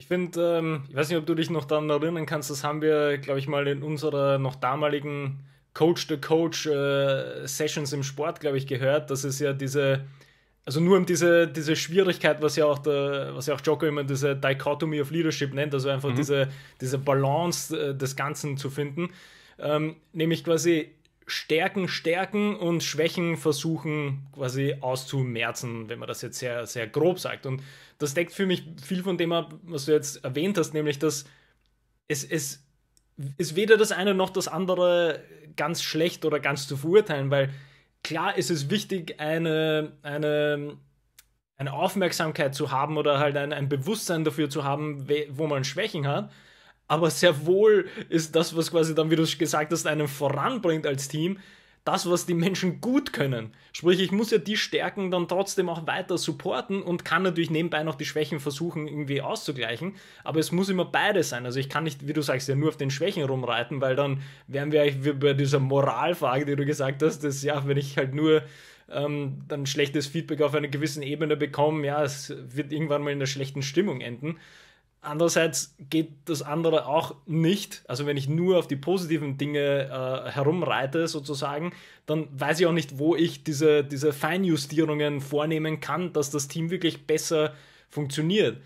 Ich finde, ähm, ich weiß nicht, ob du dich noch daran erinnern kannst, das haben wir, glaube ich, mal in unserer noch damaligen Coach-to-Coach-Sessions äh, im Sport, glaube ich, gehört. Das ist ja diese, also nur um diese, diese Schwierigkeit, was ja auch der, was ja auch Joko immer diese Dichotomy of Leadership nennt, also einfach mhm. diese, diese Balance äh, des Ganzen zu finden. Ähm, nämlich quasi Stärken stärken und Schwächen versuchen quasi auszumerzen, wenn man das jetzt sehr, sehr grob sagt. Und das deckt für mich viel von dem ab, was du jetzt erwähnt hast, nämlich dass es, es ist weder das eine noch das andere ganz schlecht oder ganz zu verurteilen, weil klar ist es wichtig, eine, eine, eine Aufmerksamkeit zu haben oder halt ein, ein Bewusstsein dafür zu haben, wo man Schwächen hat aber sehr wohl ist das, was quasi dann, wie du gesagt hast, einen voranbringt als Team, das, was die Menschen gut können. Sprich, ich muss ja die Stärken dann trotzdem auch weiter supporten und kann natürlich nebenbei noch die Schwächen versuchen, irgendwie auszugleichen. Aber es muss immer beides sein. Also ich kann nicht, wie du sagst, ja nur auf den Schwächen rumreiten, weil dann wären wir eigentlich bei dieser Moralfrage, die du gesagt hast, dass ja, wenn ich halt nur ähm, dann schlechtes Feedback auf einer gewissen Ebene bekomme, ja, es wird irgendwann mal in einer schlechten Stimmung enden. Andererseits geht das andere auch nicht. Also wenn ich nur auf die positiven Dinge äh, herumreite sozusagen, dann weiß ich auch nicht, wo ich diese, diese Feinjustierungen vornehmen kann, dass das Team wirklich besser funktioniert.